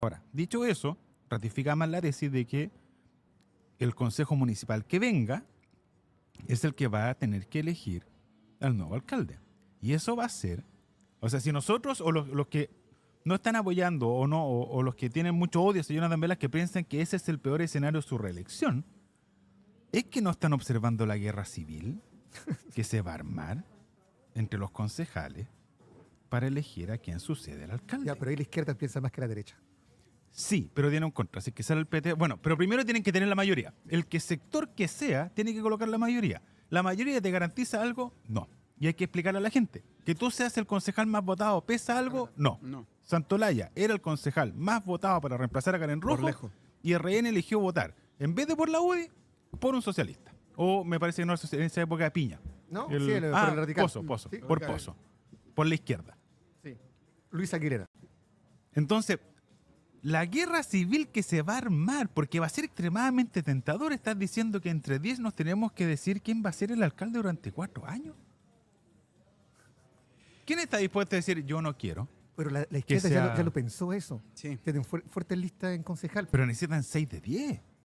Ahora, dicho eso, ratifica Mandela de que el Consejo Municipal que venga es el que va a tener que elegir al nuevo alcalde. Y eso va a ser, o sea, si nosotros o los, que no están apoyando o no, o, los que tienen mucho odio a señora que piensan que ese es el peor escenario de su reelección, es que no están observando la guerra civil que se va a armar entre los concejales para elegir a quien sucede el alcalde. Ya, pero ahí la izquierda piensa más que la derecha. Sí, pero tiene un contra. Así que sale el PT. Bueno, pero primero tienen que tener la mayoría. El que sector que sea tiene que colocar la mayoría. ¿La mayoría te garantiza algo? No. Y hay que explicarle a la gente. Que tú seas el concejal más votado, ¿pesa algo? No. no. Santolaya era el concejal más votado para reemplazar a Karen Rojo. Lejos. Y RN eligió votar, en vez de por la UDI, por un socialista. O me parece que no en esa época de Piña. ¿No? sí, por el ah, radical. Pozo, Pozo. por Pozo. Por la izquierda. Sí. Luis Aguilera. Entonces, la guerra civil que se va a armar, porque va a ser extremadamente tentador. Estás diciendo que entre 10 nos tenemos que decir quién va a ser el alcalde durante cuatro años. ¿Quién está dispuesto a decir yo no quiero? Pero la, izquierda ya, lo, pensó eso. Sí. Tienen fuertes listas en concejal. Pero necesitan 6 de 10.